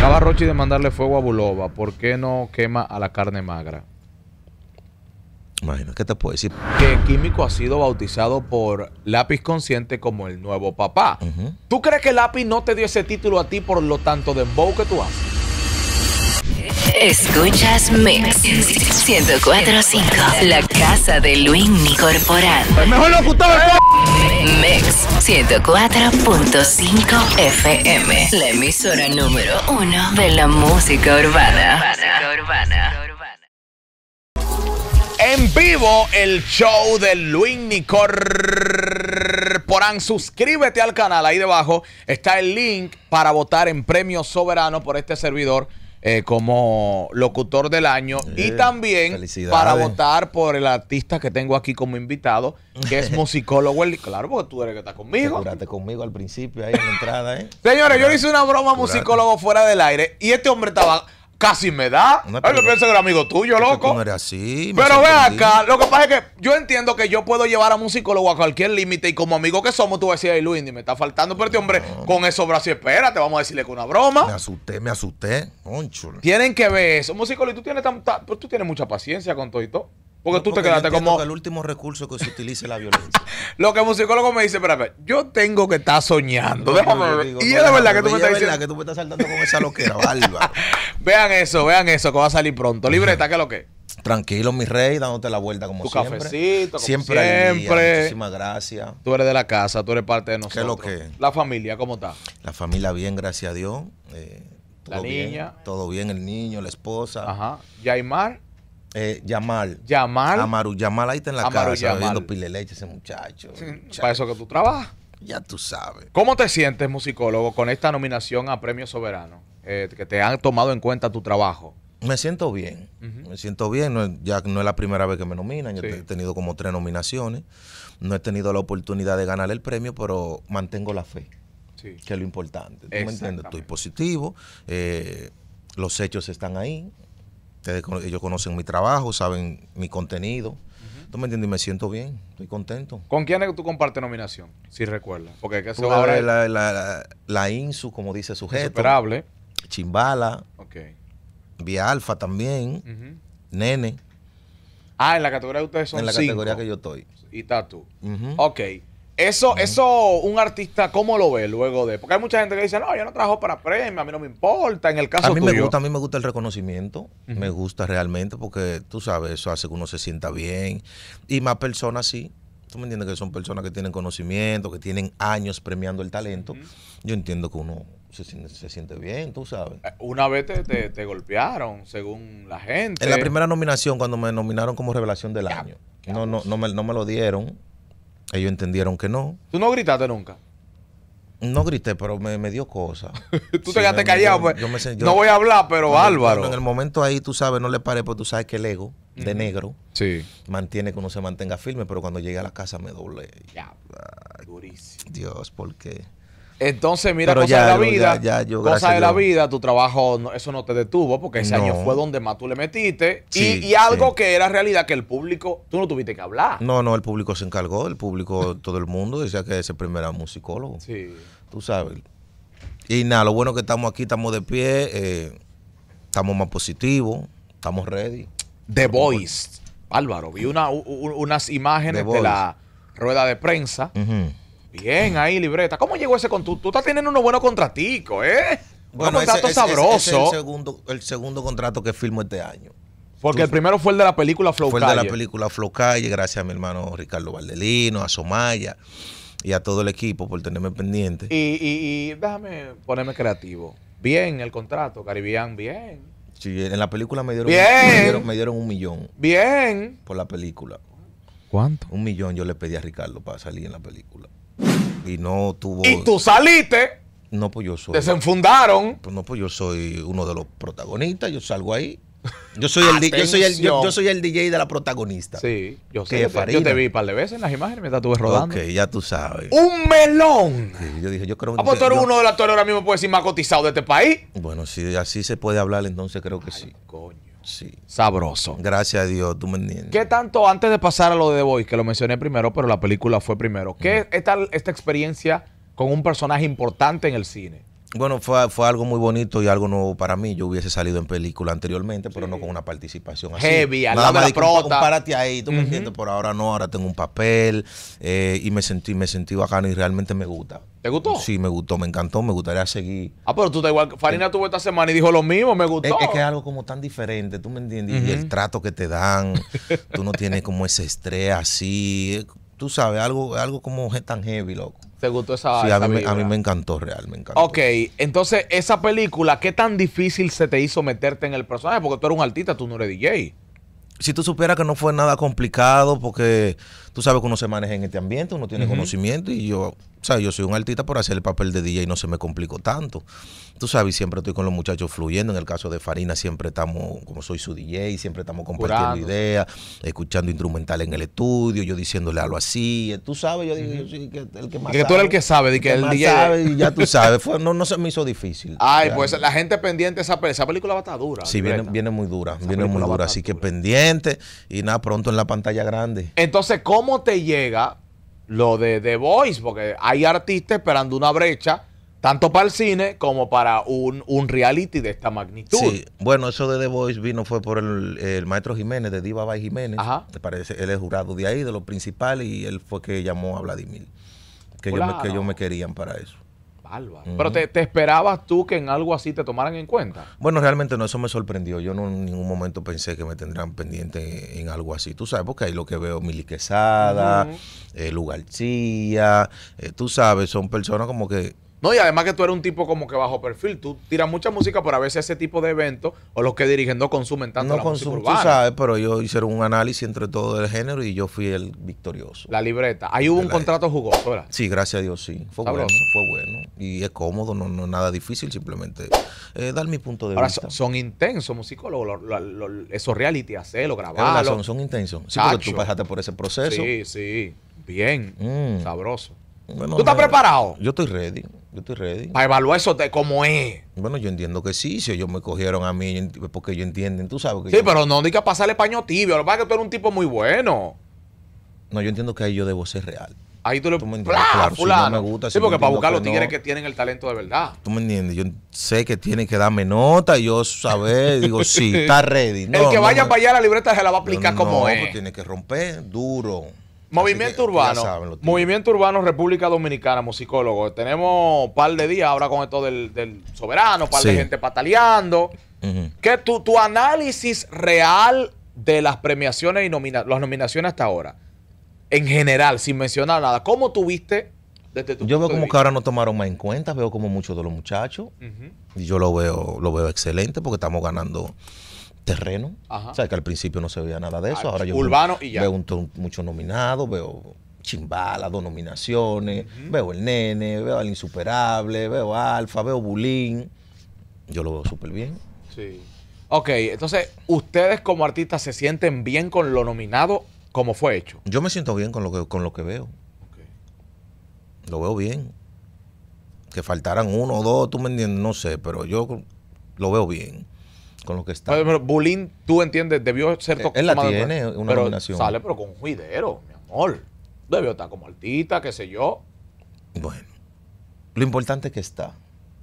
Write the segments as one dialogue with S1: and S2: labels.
S1: Acaba Rochi de mandarle fuego a Bulova. ¿Por qué no quema a la carne magra? Imagino, ¿qué te puedo decir? Que Químico ha sido bautizado por Lápiz Consciente como el nuevo papá. ¿Tú crees que Lápiz no te dio ese título a ti por lo tanto de bow que tú haces? Escuchas Mix 1045, la casa de Luis Corporal. mejor ¡Eh! Mix 104.5 FM, la emisora número uno de la música urbana. En vivo el show de Luis Nicorporán. Suscríbete al canal, ahí debajo está el link para votar en Premio Soberano por este servidor eh, como locutor del año y eh, también para votar por el artista que tengo aquí como invitado, que es musicólogo. El, claro, porque tú
S2: eres el que está conmigo. Juraste conmigo al principio ahí en la entrada, ¿eh?
S1: Señores, yo hice una broma musicólogo fuera del aire y este hombre estaba casi me da. No Ay, que era amigo tuyo, loco. No era así.
S2: Pero ve acá,
S1: lo que pasa es que yo entiendo que yo puedo llevar a un psicólogo a cualquier límite y como amigo que somos, tú vas a decir, Ay, Luis, me está faltando. Pero este hombre, con eso, espera te vamos a decirle con una broma. Me asusté,
S2: me asusté.
S1: Tienen que ver eso. Un y tú tienes, tanta, tú tienes mucha paciencia con todo y todo. Porque tú te quedaste como. el último recurso que se utilice la violencia. lo que el musicólogo me dice, espérame, yo tengo que estar soñando. Déjame y es la verdad que tú me estás diciendo. que
S2: tú estás saltando con esa loquera, bárbaro.
S1: vean eso, vean eso, que va a salir pronto. Libreta, ¿qué es lo que?
S2: Tranquilo, mi
S1: rey, dándote la vuelta como tu siempre. Cafecito, como siempre. siempre. Muchísimas gracias. Tú eres de la casa, tú eres parte de nosotros. ¿Qué es lo que? La familia, ¿cómo está?
S2: La familia bien, gracias a Dios. Eh, la niña. todo bien, el niño, la esposa. Ajá. Yaimar. Eh, llamar
S1: Llamar. ahí está en la cara casa
S2: leche ese muchacho,
S1: Para eso que tú trabajas. Ya tú sabes. ¿Cómo te sientes, musicólogo, con esta nominación a Premio Soberano? Eh, que te han tomado en cuenta tu trabajo.
S2: Me siento bien, me siento bien. No, ya no es la primera vez que me nominan, yo he tenido como tres nominaciones. No he tenido la oportunidad de ganar el premio, pero mantengo la fe, que es lo importante. ¿Tú me entiendes? Estoy positivo, eh, los hechos están ahí, Ustedes, ellos conocen mi trabajo, saben mi contenido. ¿Tú me entiendes? Me siento bien, estoy contento.
S1: ¿Con quién tú compartes nominación? Si recuerdas. Porque que ahora
S2: la, la, INSU, como dice sujeto. jefe. Chimbala. Ok. Vía Alfa también. Nene.
S1: Ah, en la categoría de ustedes son En la categoría que yo estoy. Y Tatu. Uh Ok. Eso, eso, un artista, ¿cómo lo ve luego de? Porque hay mucha gente que dice, no, yo no trabajo para premio, a mí no me importa. En el caso a mí me gusta, a
S2: mí me gusta el reconocimiento, me gusta realmente porque tú sabes, eso hace que uno se sienta bien y más personas sí. Tú me entiendes que son personas que tienen conocimiento, que tienen años premiando el talento. Yo entiendo que uno se, siente bien, tú sabes.
S1: Eh, una vez te, golpearon, según la gente. En la primera
S2: nominación, cuando me nominaron como revelación del año, no, no, pues. no, me, no me lo dieron ellos entendieron que no. ¿Tú no gritaste nunca? No grité, pero me, dio cosa. tú te quedaste callado, pues. no voy a hablar, pero Álvaro. En el momento ahí, tú sabes, no le paré, porque tú sabes que el ego de negro sí. mantiene que uno se mantenga firme, pero cuando llegué a la casa me doblé. Ya. Durísimo. Dios, ¿por qué?
S1: Entonces, mira, de la vida, de la vida, tu trabajo, eso no te detuvo, porque ese año fue donde más tú le metiste. y, algo que era realidad, que el público, tú no tuviste que hablar.
S2: No, no, el público se encargó, el público, todo el mundo decía que ese primer era musicólogo. Sí. Tú sabes. Y nada, lo bueno que estamos aquí, estamos de pie, eh, estamos más positivos, estamos ready. The Voice,
S1: Álvaro, vi unas imágenes de la rueda de prensa. Bien, ahí, libreta. ¿Cómo llegó ese contrato? Tú estás teniendo unos buenos contraticos, ¿eh? Bueno, un contrato sabroso. el
S2: segundo, el segundo contrato que firmo este año. Porque el primero fue el de la película Flow Fue el de la película Flow Calle, gracias a mi hermano Ricardo Valdelino, a Somaya y a todo el equipo por tenerme pendiente.
S1: Y, y, déjame ponerme creativo. Bien el contrato, Caribbean, bien.
S2: Sí, en la película me dieron, Me dieron, me dieron un millón.
S1: Bien.
S2: Por la película. ¿Cuánto? Un millón yo le pedí a Ricardo para salir en la película y no tuvo. Y tú
S1: saliste.
S2: No, pues yo soy. Desenfundaron. Pues no, pues yo soy uno de los protagonistas, yo salgo ahí. Yo soy el, yo soy
S1: el, DJ de la protagonista. Sí, yo te, vi un par de veces en las imágenes Me estuve rodando. Ok, ya tú sabes. ¡Un
S2: melón! yo dije, yo
S1: creo que. Ah, pues uno de los actores ahora mismo, puede decir, más cotizado de este país. Bueno, si así se puede hablar, entonces creo que sí. Coño. Sí. Sabroso. Gracias a Dios, tú ¿Qué tanto, antes de pasar a lo de The Voice, que lo mencioné primero, pero la película fue primero, qué tal esta experiencia con un personaje importante en el cine? Bueno, fue, fue algo muy bonito y
S2: algo nuevo para mí. Yo hubiese salido en película anteriormente, pero no con una participación así. Heavy, Nada lado de prota. Compárate ahí, tú me entiendes. Por ahora no, ahora tengo un papel eh, y me sentí, me sentí bacano y realmente me gusta. ¿Te gustó? Sí, me gustó, me encantó, me gustaría seguir.
S1: Ah, pero tú te igual. Farina eh, tuvo esta semana y dijo lo mismo, me gustó. Es, que es algo como tan diferente, tú
S2: me entiendes. Y el trato que te dan, tú no tienes como ese estrés así. Eh,
S1: tú sabes, algo, algo como tan heavy, loco. ¿Te gustó esa Sí, a, mí,
S2: me encantó, real, me encantó.
S1: Ok, entonces, esa película, ¿qué tan difícil se te hizo meterte en el personaje? Porque tú eres un artista, tú no eres DJ. Si tú supieras
S2: que no fue nada complicado, porque tú sabes que uno se maneja en este ambiente, uno tiene conocimiento, y yo o sea, yo soy un artista por hacer el papel de DJ y no se me complicó tanto. Tú sabes, siempre estoy con los muchachos fluyendo. En el caso de Farina, siempre estamos, como soy su DJ, siempre estamos compartiendo ideas, escuchando instrumental en el estudio, yo diciéndole algo así. Tú sabes, yo digo, yo soy el que,
S1: más. que sabe, tú eres el que sabe, de que, el DJ. Sabe, ya tú sabes,
S2: no, se me hizo difícil. Ay,
S1: pues la gente pendiente, esa, esa película va a estar dura. Sí, viene,
S2: muy dura, viene muy dura. Así que pendiente y
S1: nada, pronto en la pantalla grande. Entonces, ¿cómo te llega? lo de The Voice, porque hay artistas esperando una brecha, tanto para el cine como para un, reality de esta magnitud. Sí,
S2: bueno, eso de The Voice vino fue por el, maestro Jiménez, de Diva Bay Jiménez. Ajá. parece, él es jurado de ahí, de lo principal, y él fue que llamó a Vladimir. Que, yo que ellos me querían para eso. Pero te,
S1: esperabas tú que en algo así te tomaran en cuenta.
S2: Bueno, realmente no, eso me sorprendió. Yo no en ningún momento pensé que me tendrán pendiente en, algo así. Tú sabes, porque hay lo que veo, Mili Quesada, eh, eh, tú sabes, son personas como que
S1: no, y además que tú eres un tipo como que bajo perfil. Tú tiras mucha música, pero a veces ese tipo de eventos o los que dirigen no consumen tanto no la Tú sabes,
S2: pero yo hicieron un análisis entre todo el género y yo fui el victorioso.
S1: La libreta. Ahí hubo un contrato jugoso, ¿verdad?
S2: Sí, gracias a Dios, sí. Fue bueno, fue bueno. Y es cómodo, no, es nada difícil, simplemente eh,
S1: dar mi punto de vista. son, intensos musicólogos, lo, lo, esos reality, hacerlo, grabarlo. Son, son intensos. Sí, porque tú pasaste por ese proceso. Sí, sí. Bien. Mm. Sabroso.
S2: ¿Tú estás preparado? Yo estoy ready. Yo estoy ready. Para evaluar eso de cómo es. Bueno, yo entiendo que sí, si ellos me cogieron a mí, porque ellos entienden, tú sabes que. Sí, pero
S1: no diga pasarle paño tibio. Lo que pasa es que tú eres un tipo muy bueno.
S2: No, yo entiendo que ahí yo debo ser real.
S1: Ahí tú le pones claro, me gusta, sí, porque para buscar los tigres que tienen el talento de verdad.
S2: Tú me entiendes, yo sé que tienen que darme nota y yo saber, digo, sí, está ready. el que vaya para
S1: allá la libreta se la va a aplicar como pues es.
S2: tiene que romper duro.
S1: Movimiento Urbano. Movimiento Urbano República Dominicana, musicólogo. Tenemos un par de días ahora con esto del, soberano, un par de gente pataleando. ¿Qué tu, tu, análisis real de las premiaciones y las nominaciones hasta ahora? En general, sin mencionar nada, ¿cómo tuviste desde tu Yo veo como que ahora
S2: no tomaron más en cuenta, veo como muchos de los muchachos. Y yo lo veo, lo veo excelente porque estamos ganando terreno. O sea, que al principio no se veía nada de ah, eso. Ahora yo veo, y ya. veo un, muchos nominados, veo Chimbala, dos nominaciones, veo El Nene, veo Al Insuperable, veo Alfa, veo Bulín. Yo lo veo súper bien.
S1: Ok, entonces, ¿ustedes como artistas se sienten bien con lo nominado como fue hecho?
S2: Yo me siento bien con lo que, con lo que veo. Lo veo bien. Que faltaran uno o dos, tú me entiendes, no sé, pero yo lo veo bien con lo que está.
S1: Pero, Bulín, tú entiendes, debió ser como. Eh, él la tiene, una pero Sale, pero con juidero, mi amor. Debió estar como altita, qué sé yo.
S2: Bueno, lo importante es que está.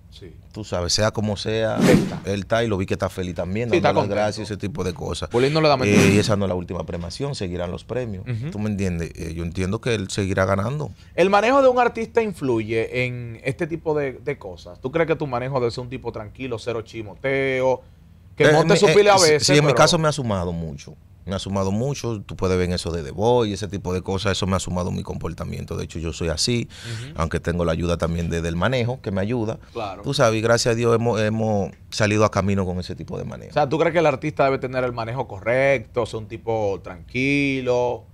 S2: Sí. Tú sabes, sea como sea, él está y lo vi que está feliz también, sí, gracias y ese tipo de cosas. Bulín no le da eh, y esa no es la última premación, seguirán los premios. ¿Tú me entiendes? Eh, yo entiendo que él seguirá ganando.
S1: ¿El manejo de un artista influye en este tipo de, de cosas? ¿Tú crees que tu manejo debe ser un tipo tranquilo, cero chimoteo? Que monte su eh, a veces. Sí, en mi caso
S2: me ha sumado mucho. Me ha sumado mucho. Tú puedes ver eso de The Boy, ese tipo de cosas. Eso me ha sumado mi comportamiento. De hecho, yo soy así, aunque tengo la ayuda también del manejo, que me ayuda. Claro. Tú sabes, gracias a Dios hemos, salido a camino con ese tipo de manejo. O
S1: sea, ¿tú crees que el artista debe tener el manejo correcto? ser un tipo tranquilo?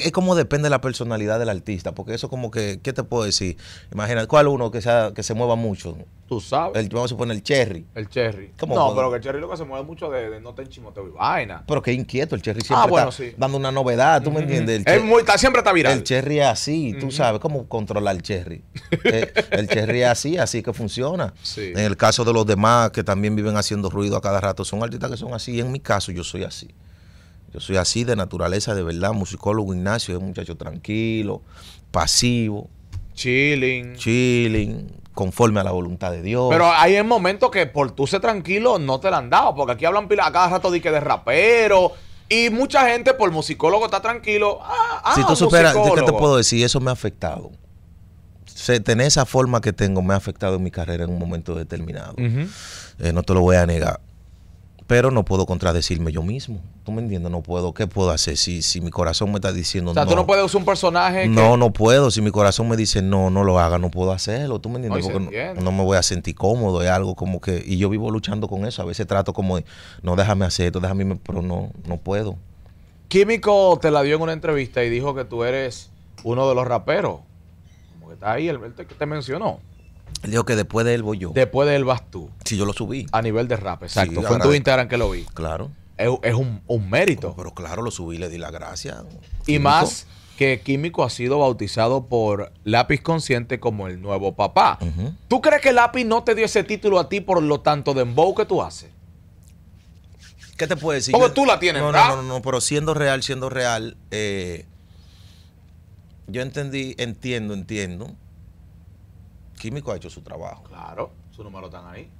S2: es, como depende la personalidad del artista, porque eso como que, ¿qué te puedo decir? Imagina, ¿cuál uno que sea que se mueva mucho? Tú sabes. El, vamos a poner el Cherry.
S1: El Cherry. no, pero el Cherry lo que se mueve mucho de, de no te chimoteo y vaina.
S2: Pero que inquieto, el Cherry ah, siempre está dando una novedad, ¿tú me entiendes? El siempre está viral. El Cherry es así, tú sabes cómo controlar el Cherry. Eh, el, Cherry es así, así que funciona. En el caso de los demás que también viven haciendo ruido a cada rato, son artistas que son así, en mi caso yo soy así. Yo soy así de naturaleza, de verdad, musicólogo Ignacio, es un muchacho tranquilo, pasivo. Chilling. Chilling, conforme a la voluntad de Dios. Pero
S1: hay en momentos que por tú ser tranquilo no te la han dado, porque aquí hablan pila, a cada rato de que de rapero. Y mucha gente por musicólogo está tranquilo. Ah, ah si tú superas, ¿qué te puedo
S2: decir? Eso me ha afectado. Se, tener esa forma que tengo me ha afectado en mi carrera en un momento determinado. Eh, no te lo voy a negar pero no puedo contradecirme yo mismo. ¿Tú me entiendes? No puedo. ¿Qué puedo hacer si, si mi corazón me está diciendo no? O sea, tú no
S1: puedes usar un personaje. No, no
S2: puedo. Si mi corazón me dice no, no lo haga, no puedo hacerlo. ¿Tú me entiendes? Porque no, me voy a sentir cómodo. Es algo como que. Y yo vivo luchando con eso. A veces trato como no, déjame hacer esto, déjame. Pero no, no puedo.
S1: Químico te la dio en una entrevista y dijo que tú eres uno de los raperos. Como que está ahí, el que te mencionó dijo que después de él voy yo. Después de él vas tú. Sí, yo lo subí. A nivel de rap, exacto. Fue en tu Instagram que lo vi. Claro. Es, un, mérito. Pero claro, lo subí, le di la gracia. Y más que Químico ha sido bautizado por Lápiz Consciente como el nuevo papá. ¿Tú crees que Lápiz no te dio ese título a ti por lo tanto de embow que tú haces? ¿Qué te puedo decir? Como tú la tienes, no, No, no,
S2: no, pero siendo real, siendo real, eh, yo entendí, entiendo, entiendo químico ha hecho su trabajo.
S1: Claro, su número están ahí.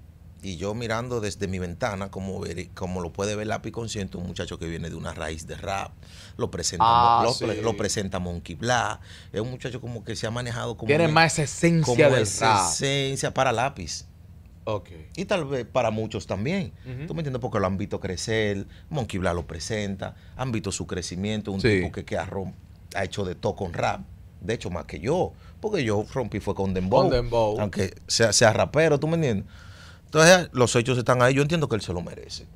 S2: Y yo mirando desde mi ventana, como, ver, como lo puede ver Lápiz Consciente, un muchacho que viene de una raíz de rap, lo presenta, ah, lo, presenta Monkey Blah, es un muchacho como que se ha manejado
S1: como... Tiene más esencia esencia
S2: para Lápiz. Okay. Y tal vez para muchos también. ¿Tú me entiendes? Porque lo han visto crecer, Monkey Blah lo presenta, han visto su crecimiento, un tipo que, que ha, hecho de todo con rap, de hecho más que yo, porque yo rompí fue con Dembow. Aunque sea, sea rapero, ¿tú me entiendes? Entonces, los hechos están ahí. Yo entiendo que él se lo merece.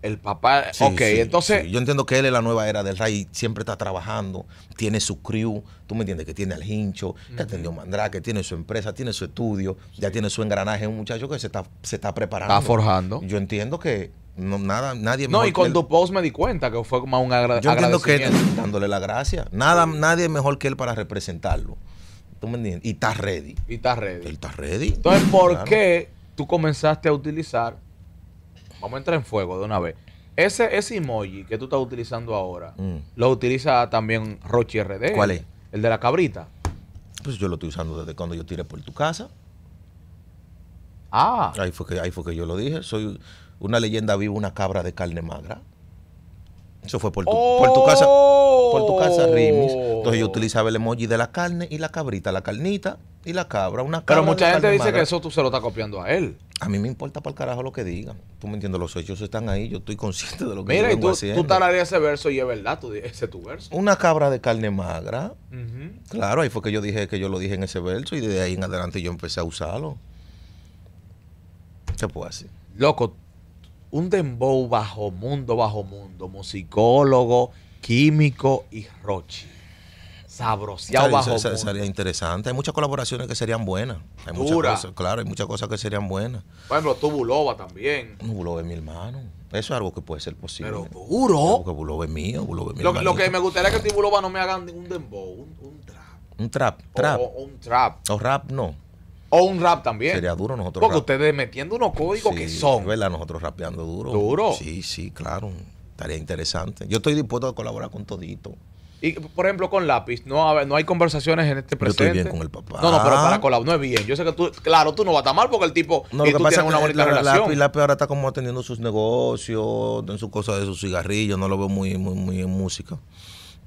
S1: El papá. ok, entonces.
S2: Yo entiendo que él es la nueva era del rey, siempre está trabajando, tiene su crew, tú me entiendes, que tiene al hincho, que uh -huh. atendió Mandrake, tiene su empresa, tiene su estudio, ya tiene su engranaje, un muchacho que se está, se está preparando. Está forjando. Yo entiendo que no, nada, nadie No, y con tu
S1: post me di cuenta que fue más un agradecimiento Yo entiendo que
S2: dándole la gracia. Nada, nadie mejor que él para representarlo.
S1: ¿Tú me Y estás ready. Y estás ready. está ready. Entonces, ¿por qué tú comenzaste a utilizar? Vamos a entrar en fuego de una vez. Ese, ese emoji que tú estás utilizando ahora, mm. lo utiliza también Rochi RD. ¿Cuál es? El de la cabrita. Pues yo lo estoy usando desde cuando yo tiré por tu casa. Ah. que,
S2: ahí fue que yo lo dije. Soy una leyenda viva, una cabra de carne magra. Eso fue por tu, casa, por tu casa Rimis. Entonces yo oh. utilizaba el emoji de la carne y la
S1: cabrita, la carnita y la cabra, una
S2: cabra Pero mucha gente dice que eso
S1: tú se lo estás copiando a él.
S2: A mí me importa para el carajo lo que digan. Tú me entiendes, los hechos están ahí, yo estoy consciente de lo que Mira, y tú, tú
S1: ese verso y es verdad, tú, ese tu verso.
S2: Una cabra de carne magra. Claro, ahí fue que yo dije que yo lo dije en ese verso y de ahí en adelante yo empecé a usarlo.
S1: Se puede hacer. Loco, un dembow bajo mundo, bajo mundo, musicólogo, químico y Rochi. sabrosiado bajo mundo. Sería
S2: interesante. Hay muchas colaboraciones que serían buenas. Hay muchas cosas, claro, hay muchas cosas que serían buenas. Por ejemplo,
S1: tú Buloba también.
S2: Buloba es mi hermano. Eso es algo que puede ser posible. Pero duro. Que Buloba
S1: es mío, es lo, que me gustaría es que tu Buloba no me hagan un dembow, un, trap. Un trap, trap. o, un trap. O rap, no. O un rap también. Sería duro nosotros. Porque ustedes metiendo unos
S2: códigos que son. ¿Verdad? Nosotros rapeando duro. Duro. Sí, sí, claro. Estaría interesante. Yo estoy dispuesto a colaborar con todito.
S1: Y por ejemplo con lápiz, no, ver, no hay conversaciones en este presente. Yo estoy bien con el papá. No, no, pero para colaborar no es bien. Yo sé que tú, claro, tú no vas a estar mal porque el tipo no, tienes una bonita la, Lápiz,
S2: lápiz ahora está como atendiendo sus negocios, en sus cosas de sus cigarrillos, no lo veo muy, muy, muy en música.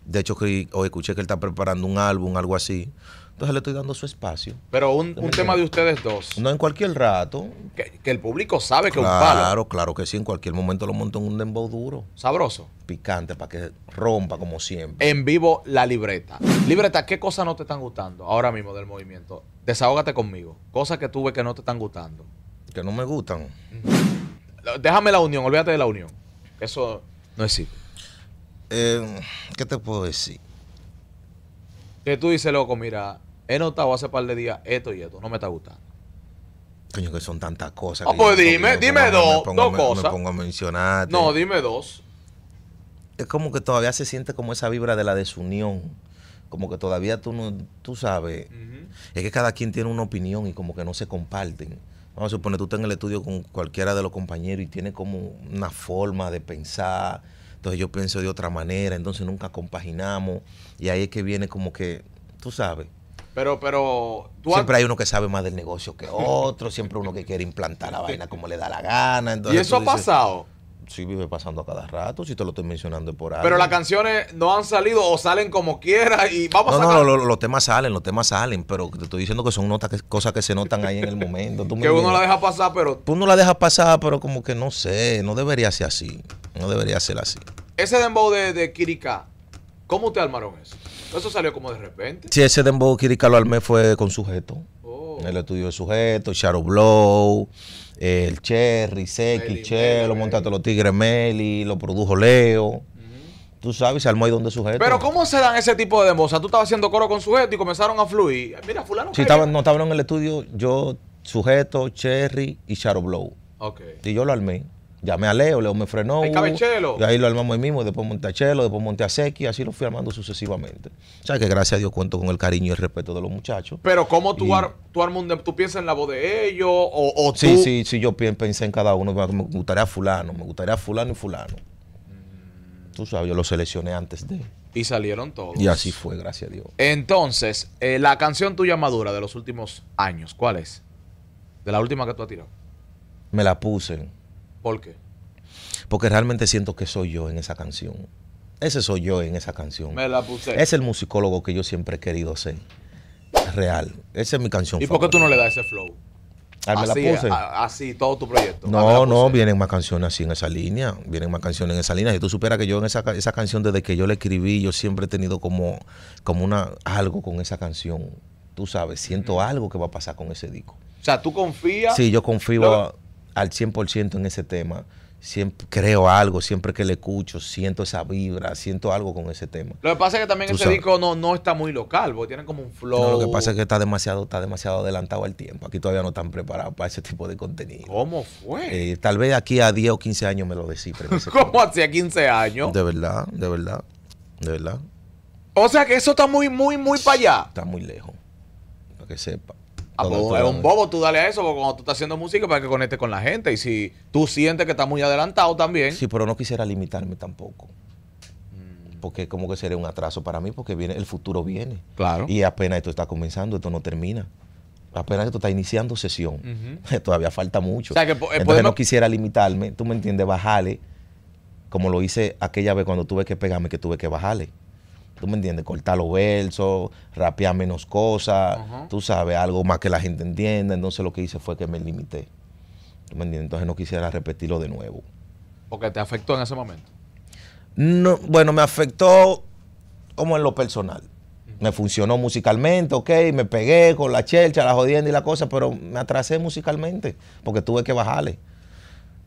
S2: De hecho, que, escuché que él está preparando un álbum, algo así. Entonces le estoy dando su espacio.
S1: Pero un, tema de ustedes dos.
S2: No en cualquier rato.
S1: Que, el público sabe que es un palo.
S2: Claro, claro que sí. En cualquier momento lo monto en un dembow duro. Sabroso. Picante
S1: para que rompa como siempre. En vivo la libreta. Libreta, ¿qué cosas no te están gustando ahora mismo del movimiento? Desahógate conmigo. Cosas que tuve que no te están gustando. Que no me gustan. Déjame la unión, olvídate de la unión. Eso no existe. Eh, ¿Qué te puedo decir? Que tú dices, loco, mira, he notado hace par de días esto y esto, no me está gustando.
S2: Coño, que son tantas cosas. Ah, pues dime, dime dos, dos cosas. Me pongo a mencionar. No, dime
S1: dos. Es
S2: como que todavía se siente como esa vibra de la desunión. Como que todavía tú no, tú sabes. Es que cada quien tiene una opinión y como que no se comparten. Vamos a suponer, tú estás en el estudio con cualquiera de los compañeros y tiene como una forma de pensar entonces yo pienso de otra manera, entonces nunca compaginamos. Y ahí es que viene como que, tú sabes.
S1: Pero, pero. ¿tú siempre hay uno que
S2: sabe más del negocio que otro, siempre uno que quiere implantar la vaina como le da la gana. Entonces, y eso ha pasado si vive pasando a cada rato, si te lo estoy mencionando por ahí. Pero las
S1: canciones no han salido o salen como quiera y vamos no, a... No, no,
S2: los, temas salen, los temas salen, pero te estoy diciendo que son notas cosas que se notan ahí en el momento. que uno la deja
S1: pasar, pero... Tú no
S2: la dejas pasar, pero como que no sé, no debería ser así, no debería ser así.
S1: Ese dembow de, Kirika, ¿cómo te armaron eso? Eso salió como de repente.
S2: Sí, ese dembow Kirika lo armé fue con sujeto. Oh. En el estudio de sujeto, Shadow Blow. Eh, el Cherry, Seki, Che, lo montaste los Tigres Meli, lo produjo Leo. Tú sabes, se armó ahí donde sujeto. Pero
S1: ¿cómo se dan ese tipo de moza Tú estabas haciendo coro con sujeto y comenzaron a fluir. Mira, fulano. Sí, no
S2: estaban en el estudio yo, sujeto, Cherry y Shadow Blow. Y yo lo armé. Llamé a Leo, Leo me frenó. Y ahí lo armamos el mismo, después Montachelo, después Monteasequi. así lo fui armando sucesivamente. O sea que gracias a Dios cuento con el cariño y el respeto de los
S1: muchachos. Pero ¿cómo tú, tú tú piensas en la voz de ellos o, sí, Sí,
S2: sí, yo pensé en cada uno, me gustaría fulano, me gustaría fulano y fulano. Mm. Tú sabes, yo lo seleccioné antes de...
S1: Y salieron todos. Y así
S2: fue, gracias a Dios.
S1: Entonces, eh, la canción tuya madura de los últimos años, ¿cuál es? De la última que tú has tirado.
S2: Me la puse ¿Por qué? Porque realmente siento que soy yo en esa canción. Ese soy yo en esa canción. Me la puse. Es el musicólogo que yo siempre he querido ser. Real. Esa es mi canción. ¿Y por qué tú no le
S1: das ese flow? Ah, me la puse. así, todo tu proyecto.
S2: No, ah, no, vienen más canciones así en esa línea. Vienen más canciones en esa línea. Y tú supieras que yo en esa, canción, desde que yo la escribí, yo siempre he tenido como, como una, algo con esa canción. Tú sabes, siento algo que va a pasar con ese disco.
S1: O sea, tú confías. Sí, yo
S2: confío al 100% en ese tema. Siempre creo algo, siempre que le escucho, siento esa vibra, siento algo con ese tema. Lo que pasa es que también ese disco
S1: no, está muy local, porque tiene como un flow. lo que pasa
S2: es que está demasiado, está demasiado adelantado al tiempo. Aquí todavía no están preparados para ese tipo de contenido. ¿Cómo
S1: fue?
S2: Eh, tal vez aquí a 10 o 15 años me lo descifren.
S1: ¿Cómo hacía 15 años?
S2: De verdad, de verdad, de verdad.
S1: O sea que eso está muy, muy, muy para allá. Está muy lejos, para que sepa es un bobo tú dale a eso, porque cuando tú estás haciendo música para que conecte con la gente. Y si tú sientes que estás muy adelantado también.
S2: Sí, pero no quisiera limitarme tampoco. Mm. Porque como que sería un atraso para mí, porque viene, el futuro viene. Claro. Y apenas esto está comenzando, esto no termina apenas esto está iniciando sesión. Todavía falta mucho. O sea, que, eh, Entonces no quisiera limitarme, tú me entiendes, bajarle, como lo hice aquella vez cuando tuve que pegarme, que tuve que bajarle. ¿Tú me entiendes? Cortar los versos, rapear menos cosas, tú sabes, algo más que la gente entienda. Entonces lo que hice fue que me limité. ¿Tú me entiendes? Entonces no quisiera repetirlo de nuevo.
S1: ¿Porque te afectó en ese momento?
S2: No, bueno, me afectó como en lo personal. Me funcionó musicalmente, ok, me pegué con la chelcha, la jodienda y la cosa, pero me atrasé musicalmente porque tuve que bajarle.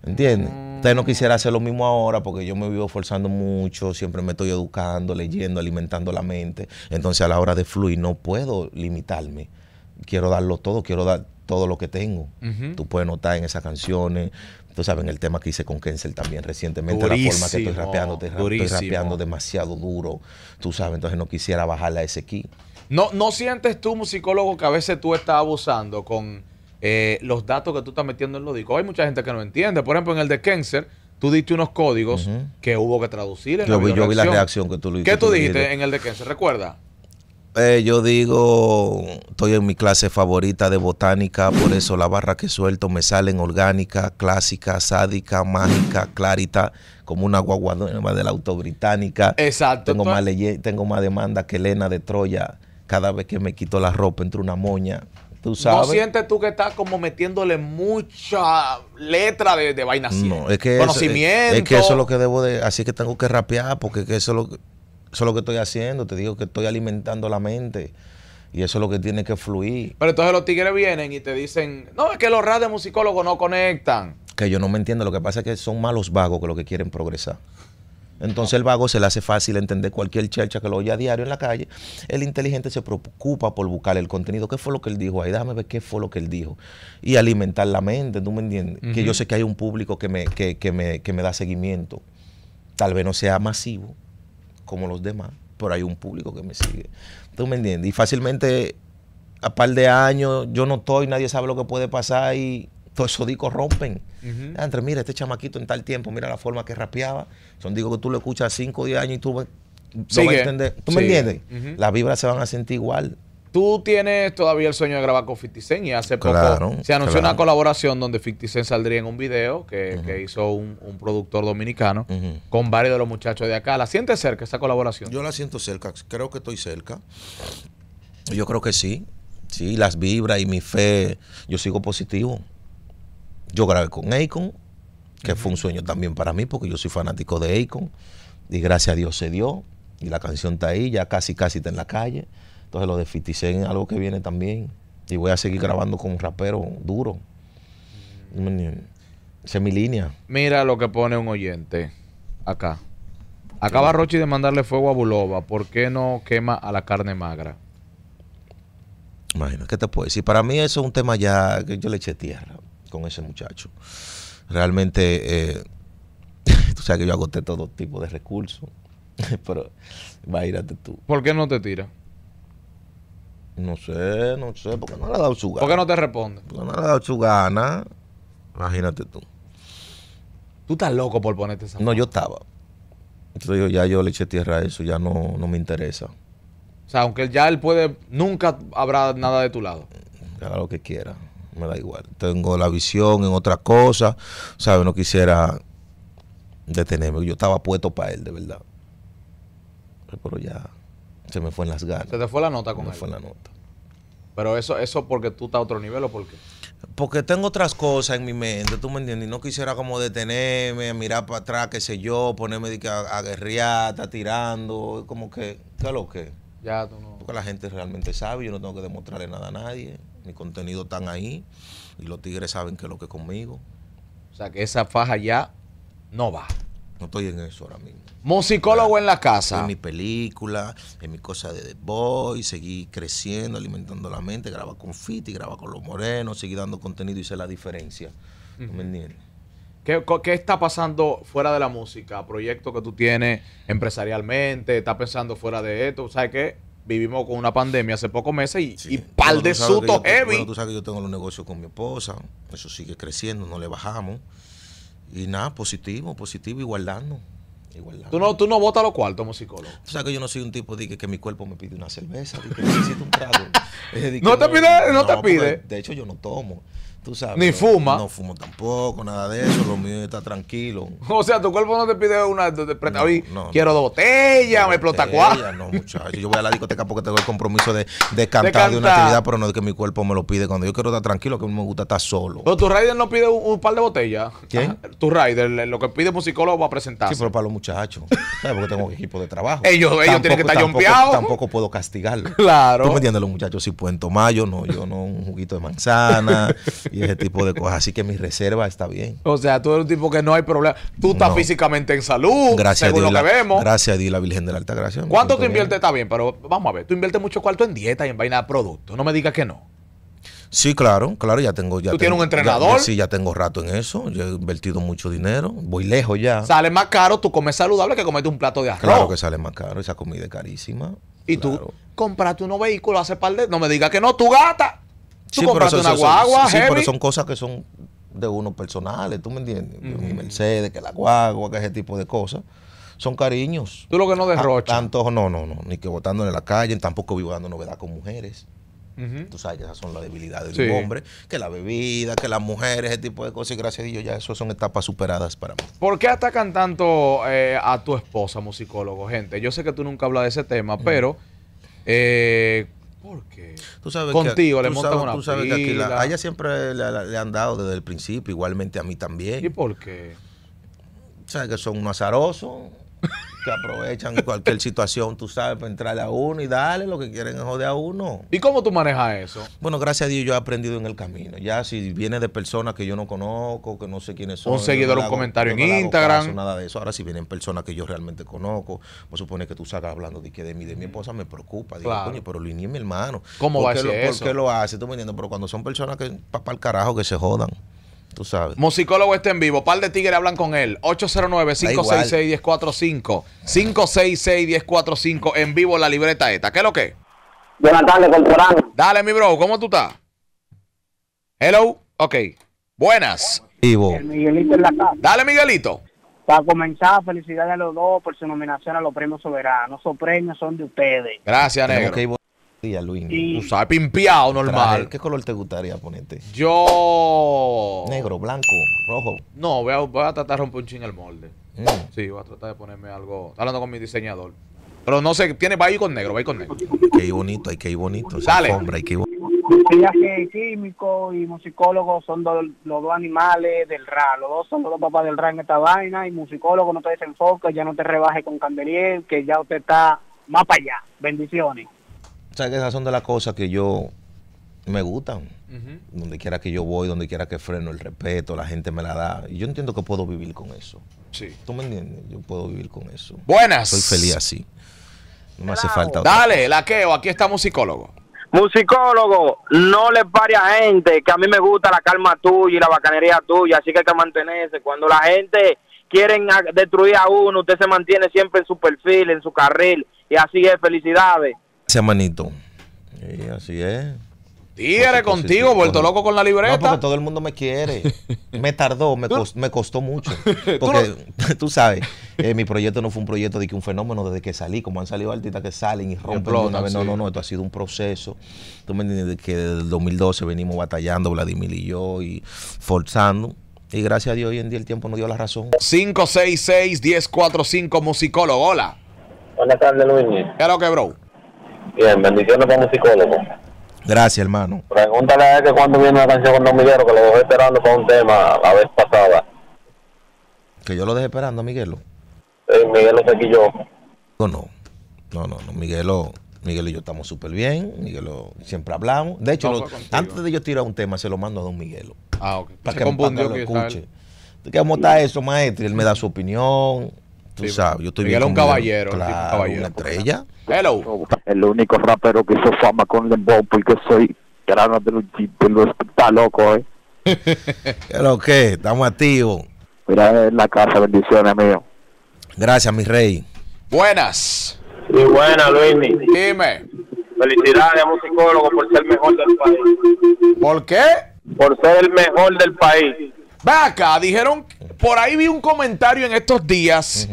S2: ¿Entiendes? Usted no quisiera hacer lo mismo ahora porque yo me vivo forzando mucho, siempre me estoy educando, leyendo, alimentando la mente. Entonces a la hora de fluir no puedo limitarme. Quiero darlo todo, quiero dar todo lo que tengo. Tú puedes notar en esas canciones, tú sabes, en el tema que hice con Kensel también recientemente, la forma que estoy rapeando, te estoy rapeando demasiado duro, tú sabes, entonces no quisiera bajarla a ese
S1: No, ¿No sientes tú, musicólogo, que a veces tú estás abusando con eh, los datos que tú estás metiendo en los discos. Hay mucha gente que no entiende. Por ejemplo, en el de Kenser, tú diste unos códigos que hubo que traducir en yo la vi, Yo vi la reacción
S2: que tú hiciste. ¿Qué tú, dijiste en
S1: el de Kenser? ¿Recuerda?
S2: Eh, yo digo, estoy en mi clase favorita de botánica, por eso la barra que suelto me sale en orgánica, clásica, sádica, mágica, clarita, como una guaguadona de la auto británica. Exacto. Tengo más, tengo más demanda que Elena de Troya. Cada vez que me quito la ropa entre una moña. No sientes
S1: tú que estás como metiéndole mucha letra de, de vaina así. No, es que Conocimiento. es, que eso es lo
S2: que debo de. Así que tengo que rapear, porque eso es, lo, que, eso lo que estoy haciendo. Te digo que estoy alimentando la mente. Y eso es lo que tiene que fluir.
S1: Pero entonces los tigres vienen y te dicen, no, es que los radios musicólogos no conectan.
S2: Que yo no me entiendo. Lo que pasa es que son malos vagos que lo que quieren progresar. Entonces el vago se le hace fácil entender cualquier chelcha que lo oye a diario en la calle. El inteligente se preocupa por buscar el contenido. ¿Qué fue lo que él dijo ahí? Déjame ver qué fue lo que él dijo. Y alimentar la mente, ¿tú me entiendes? Que yo sé que hay un público que me, que, me, que me da seguimiento. Tal vez no sea masivo como los demás, pero hay un público que me sigue. ¿Tú me entiendes? Y fácilmente, a par de años, yo no estoy, nadie sabe lo que puede pasar y todos esos discos rompen. Entre, mira, este chamaquito en tal tiempo, mira la forma que rapeaba. Son discos que tú lo escuchas 5 o 10 años y tú vas a entender. ¿Tú me entiendes? Las vibras se van a sentir igual.
S1: Tú tienes todavía el sueño de grabar con 50 y hace poco se anunció una colaboración donde Ficticen saldría en un video que, hizo un, productor dominicano con varios de los muchachos de acá. ¿La sientes cerca esa colaboración? Yo la siento cerca, creo que estoy cerca.
S2: Yo creo que sí, sí, las vibras y mi fe, yo sigo positivo. Yo grabé con Aikon, que fue un sueño también para mí, porque yo soy fanático de Aikon y gracias a Dios se dio, y la canción está ahí, ya casi, casi está en la calle. Entonces lo de en algo que viene también, y voy a seguir grabando con un rapero duro mm. Mm, es mi línea.
S1: Mira lo que pone un oyente
S2: acá. Acaba Rochi
S1: de mandarle fuego a Bulova. ¿Por qué no quema a la carne magra?
S2: Imagina ¿qué te puedo decir? Para mí eso es un tema ya que yo le eché tierra con ese muchacho. Realmente, eh, tú sabes que yo agoté todo tipo de recursos, pero va a irate tú.
S1: ¿Por qué no te tira?
S2: No sé, no sé, porque no le ha dado su gana. ¿Por qué no te responde? no le ha dado su gana. Imagínate
S1: tú. Tú estás loco por ponerte esa.
S2: No, yo estaba. Entonces yo, ya yo le eché tierra a eso, ya no, no me interesa. O
S1: sea, aunque ya él puede, nunca habrá nada de tu lado.
S2: Haga lo que quiera me da igual. Tengo la visión en otras cosas, ¿sabes? No quisiera detenerme. Yo estaba puesto para él, de verdad. Pero ya se me fue en las ganas. Se te
S1: fue la nota con se me fue la nota. Pero eso, eso porque tú estás a otro nivel o por qué? Porque tengo otras cosas en mi mente, tú me
S2: entiendes, no quisiera como detenerme, mirar para atrás, qué sé yo, ponerme a, a guerrear, está tirando, como que, ¿qué es lo que? Ya, tú no. Porque la gente realmente sabe, yo no tengo que demostrarle nada a nadie mi contenido están ahí y los tigres saben que es lo que es conmigo. O sea que esa faja ya no va. No estoy en eso ahora mismo. Musicólogo en la casa. En mi película, en mi cosa de The Boy, seguí creciendo, alimentando
S1: la mente, graba con Fiti, graba con los morenos, seguí dando contenido y sé la diferencia. ¿No me entiendes? ¿Qué, ¿Qué, está pasando fuera de la música? ¿Proyecto que tú tienes empresarialmente? ¿Estás pensando fuera de esto? ¿Sabes qué? vivimos con una pandemia hace pocos meses y, pal de suto heavy. tú
S2: sabes que yo tengo los negocios con mi esposa, eso sigue creciendo, no le bajamos. Y nada, positivo, positivo, y Tú no, tú no botas los cuartos como psicólogo. Tú sabes que yo no soy un tipo de que, mi cuerpo me pide una cerveza, que necesito un trago. no, te pide, no, te pide. De hecho, yo no tomo. Ni fuma. No fumo tampoco, nada de eso. Lo mío está tranquilo.
S1: O sea, tu cuerpo no te pide una. no, quiero dos botellas, me explota cuatro. No,
S2: muchachos. Yo voy a la discoteca porque tengo el compromiso de, de, cantar, de una actividad, pero no es que mi cuerpo me lo pide. Cuando yo quiero estar tranquilo, que me gusta estar solo.
S1: Pero tu rider no pide un, par de botellas. ¿Quién? tu rider, lo que pide musicólogo a presentar Sí, pero
S2: para los muchachos. Porque tengo equipo de trabajo. Ellos, ellos tienen que estar jompeados. Tampoco, puedo castigarlo. Claro. ¿Tú me entiendes? Los muchachos si pueden tomar. Yo no, yo no, un juguito de manzana. y ese tipo de cosas. Así que mi reserva está bien.
S1: O sea, tú eres un tipo que no hay problema. Tú estás físicamente en salud, gracias según a Dios, lo que vemos.
S2: Gracias a Dios, la Virgen de la Alta Gracia. ¿Cuánto tú inviertes?
S1: Está bien, pero vamos a ver. Tú inviertes mucho cuarto en dieta y en vaina de productos. No me digas que no.
S2: Sí, claro, claro, ya tengo. Ya ¿Tú tienes un entrenador? sí, ya tengo rato en eso. Yo he invertido mucho dinero. Voy lejos ya.
S1: Sale más caro tú comes saludable que comerte un plato de arroz. Claro
S2: que sale más caro. Esa comida es carísima.
S1: Y tú compraste unos vehículos hace par de. No me digas que no, tú gata. Tú sí, pero son
S2: cosas que son de unos personales, ¿tú me entiendes? Mercedes, que la guagua, que ese tipo de cosas. Son cariños. Tú lo que no ah, derrochas. Tanto, no, no, no. Ni que votando en la calle, tampoco vivo dando novedad con mujeres. Tú sabes, esas son las debilidades del de un hombre, que la bebida, que las mujeres, ese tipo de cosas. Y gracias a Dios, ya eso son etapas superadas para mí.
S1: ¿Por qué atacan tanto eh, a tu esposa, musicólogo, gente? Yo sé que tú nunca hablas de ese tema, pero eh, porque Tú sabes Contigo le montan una Tú sabes que aquí a
S2: ella siempre le, han dado desde el principio, igualmente a mí también. ¿Y por qué? Sabes que son un azaroso. que aprovechan cualquier situación, tú sabes, para entrarle a uno y darle lo que quieren joder a uno. ¿Y cómo tú manejas eso? Bueno, gracias a Dios yo he aprendido en el camino. Ya si viene de personas que yo no conozco, que no sé quiénes son. Un seguidor, un comentario en Instagram. nada de eso. Ahora si vienen personas que yo realmente conozco, Pues supone que tú salgas hablando de que de mí, de mi esposa me preocupa. Digo, coño, pero Lini es mi hermano. ¿Cómo va a ser eso? ¿Por qué
S1: lo hace? ¿Tú me Pero cuando son personas que, para el carajo, que se jodan. Tú sabes. Musicólogo está en vivo. Par de tigres hablan con él. 809-566-1045. 566-1045. En vivo la libreta esta. ¿Qué es lo que? Buenas tardes, Corporán. Dale, mi bro. ¿Cómo tú estás? Hello. Ok. Buenas. Vivo. en la Dale, Miguelito. Para comenzar, felicidades a los dos por su nominación a los premios soberanos. Esos premios son de ustedes. Gracias, negro
S2: normal. ¿Qué color te gustaría ponerte?
S1: Yo. Negro, blanco, rojo. No, voy a, a tratar de romper un ching el molde. si, mm. Sí, voy a tratar de ponerme algo. hablando con mi diseñador. Pero no sé, tiene, va a ir con negro, va a ir con negro. Qué bonito, hay que ir bonito. Sale. hombre hay que ir que químico y musicólogo son los dos animales del RA. Los dos son los dos papás del RA en esta vaina. Y musicólogo no te desenfoques ya no te rebajes con candelier, que ya usted está más para allá. Bendiciones.
S2: O sea, que esas son de las cosas que yo me gustan. Donde quiera que yo voy, donde quiera que freno, el respeto, la gente me la da. Y yo entiendo que puedo vivir con eso. Sí. ¿Tú me entiendes? Yo puedo vivir con eso. Buenas. Soy feliz
S1: así. No me hace falta. Otra. Dale, laqueo. Aquí está musicólogo. Musicólogo, no le pare a gente que a mí me gusta la calma tuya y la bacanería tuya, así que hay que mantenerse. Cuando la gente quiere destruir a uno, usted se mantiene siempre en su perfil, en su carril, y así es, felicidades.
S2: Gracias, manito. y así es.
S1: Tigre pues, contigo, vuelto loco con la libreta. todo
S2: el mundo me quiere. Me tardó, me, costó, mucho. Porque tú sabes, eh, mi proyecto no fue un proyecto de que un fenómeno desde que salí, como han salido artistas que salen y rompen. No, no, no, esto ha sido un proceso. Tú me entiendes que desde el 2012 venimos batallando, Vladimir y yo, y forzando. Y gracias a Dios hoy en día el tiempo nos dio la razón.
S1: 566-1045 musicólogo, hola. Buenas tardes, Luis. ¿Qué que, bro? Bien, bendiciones para mi psicólogo.
S2: Gracias, hermano.
S1: Pregúntale a él que cuando viene la canción con Don Miguelo, que lo dejé esperando para un tema la vez pasada.
S2: ¿Que yo lo dejé esperando, Miguelo? Sí, Miguelo es yo. No, no, no, no, no. Miguelo, Miguel y yo estamos súper bien. Miguelo siempre hablamos. De hecho, antes de yo tirar un tema, se lo mando a Don Miguelo. Ah, ok. Para que, para que lo escuche. ¿Cómo está eso, maestro? Él me da su opinión Tú sabes, yo estoy un caballero, claro, Una
S1: estrella. Hello. El único rapero que hizo fama con Lembo porque soy grano de los de está loco, ¿eh?
S2: lo que, estamos activos. Mira en la casa, bendiciones, amigo. Gracias, mi rey.
S1: Buenas. Y buenas, Luis. Dime. Felicidades a musicólogo por ser el mejor del país. ¿Por qué? Por ser el mejor del país. Baca, dijeron, por ahí vi un comentario en estos días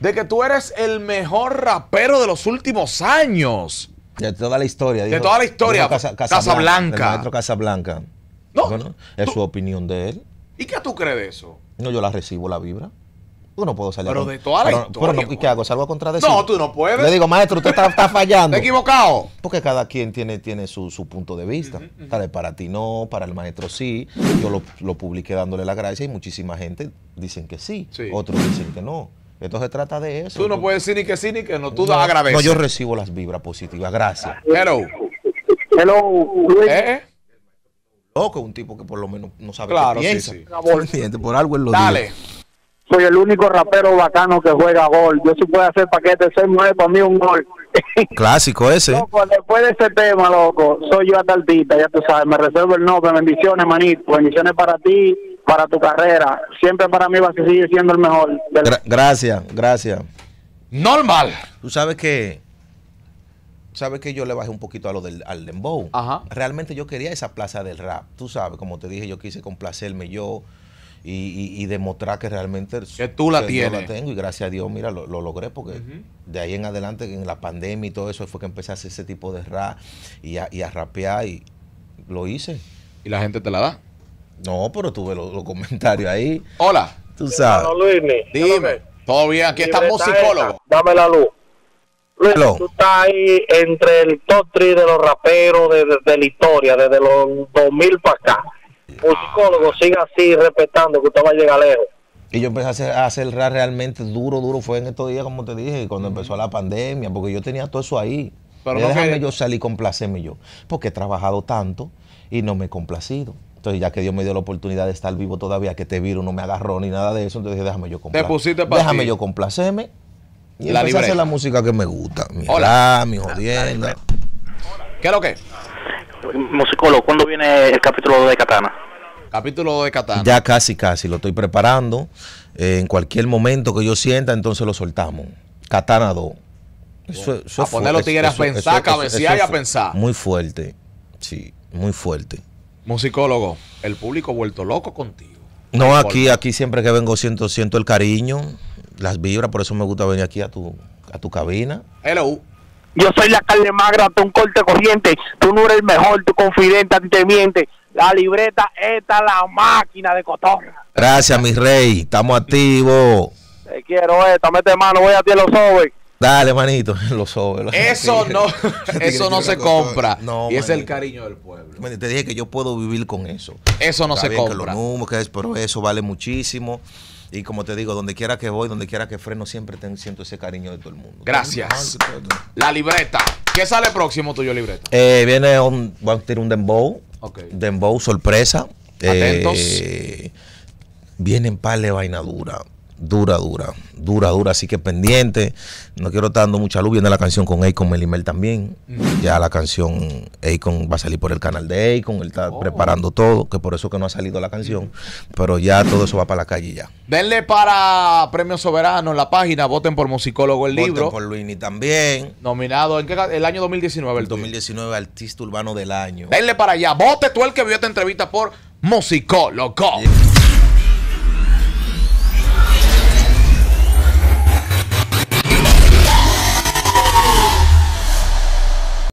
S1: de que tú eres el mejor rapero de los últimos años. De toda la historia. Dijo, de toda la historia. Casa, Casablanca. Blanca,
S2: Casablanca. No, es su opinión de él.
S1: ¿Y qué tú crees de eso?
S2: No, yo la recibo la vibra. Tú no puedo salir. Pero de toda la historia. Pero ¿Y qué hago? ¿Salgo a contradecir? No, tú
S1: no puedes. Le digo, maestro, usted está, está fallando. Está equivocado.
S2: Porque cada quien tiene, tiene su, su punto de vista. para ti no, para el maestro sí. Yo lo, lo publiqué dándole la gracia y muchísima gente dicen que sí. Otros dicen que no. Entonces trata de eso. Tú no
S1: puedes decir ni que sí ni que no. Tú das No, yo
S2: recibo las vibras positivas. Gracias. Hello.
S1: Hello. ¿Eh?
S2: Loco, un tipo que por lo menos no sabe claro, qué piensa. Por algo él lo Dale
S1: soy el único rapero bacano que juega gol. Yo sí puedo hacer paquete se 9 para mí un gol.
S2: Clásico ese.
S1: Loco, después de ese tema, loco, soy yo hasta ya tú sabes, me reservo el nombre, pues bendiciones, manito, bendiciones para ti, para tu carrera. Siempre para mí vas a seguir siendo el mejor.
S2: gracias, gracias.
S1: Normal.
S2: Tú sabes que sabes que yo le bajé un poquito a lo del al dembow. Ajá. Realmente yo quería esa plaza del rap. Tú sabes, como te dije, yo quise complacerme yo y, demostrar que realmente que tú la tienes. Yo la tengo y gracias a Dios, mira, lo, logré porque de ahí en adelante, en la pandemia y todo eso, fue que empecé a hacer ese tipo de rap y a, y a rapear y lo hice. ¿Y la gente te la da? No, pero tuve los comentarios ahí. Hola. Tú sabes.
S1: Dime. Todo bien, aquí estamos psicólogos. Dame la luz. Luis, tú estás ahí entre el top 3 de los raperos de, de la
S2: historia, desde los 2000 para acá psicólogo siga así respetando que usted va a llegar lejos. Y yo empecé a hacer, a realmente duro, duro. Fue en estos días, como te dije, cuando empezó la pandemia, porque yo tenía todo eso ahí. Pero déjame yo salir complacerme yo, porque he trabajado tanto y no me he complacido. Entonces, ya que Dios me dio la oportunidad de estar vivo todavía, que este virus no me agarró ni nada de eso, entonces dije, déjame yo complacerme. Déjame yo complacerme
S1: y la empecé a hacer la
S2: música que me gusta. Mi Hola. mi ¿Qué
S1: es lo que? musicólogo, ¿cuándo viene el capítulo 2 de Katana? Capítulo 2 de Katana.
S2: Ya casi, casi, lo estoy preparando. Eh, en cualquier momento que yo sienta, entonces lo soltamos. Katana 2.
S1: a poner los tigres a pensar, cabecear a pensar.
S2: Muy fuerte, sí, muy fuerte.
S1: Musicólogo, el público ha vuelto loco contigo. No, aquí,
S2: aquí siempre que vengo siento, siento el cariño, las vibras, por eso me gusta venir aquí a tu, a tu cabina.
S1: Hello. Yo soy la carne magra, tú un corte corriente, tú no eres el mejor, tu confidente, a ti te miente. La libreta, esta la máquina de cotorra.
S2: Gracias, mi rey, estamos activos.
S1: Te quiero eh, esta, mete mano, voy a ti los sobres. Dale,
S2: manito, los sobres. Eso no,
S1: eso no se compra. No, y es el cariño del pueblo.
S2: te dije que yo puedo vivir con eso. Eso no se compra. pero eso vale muchísimo. Y como te digo, donde quiera que voy, donde quiera que freno, siempre siento ese cariño de todo el mundo. Gracias.
S1: La libreta. ¿Qué sale próximo tuyo libreta?
S2: Eh, viene un, va a tener un dembow. Dembow, sorpresa. Atentos. Viene eh, vienen par de vaina dura, dura, dura, dura. Así que pendiente. No quiero estar dando mucha luz. Viene la canción con Akon Melimel también. Ya la canción Akon va a salir por el canal de Akon. Él está oh. preparando todo, que por eso que no ha salido la canción. Pero ya todo eso va para la calle ya.
S1: Denle para Premio Soberano en la página. Voten por Musicólogo el Voten libro. por Luini también. Nominado en el año 2019. El 2019, Artista Urbano del Año. Denle para allá. Vote tú el que vio esta entrevista por Musicólogo.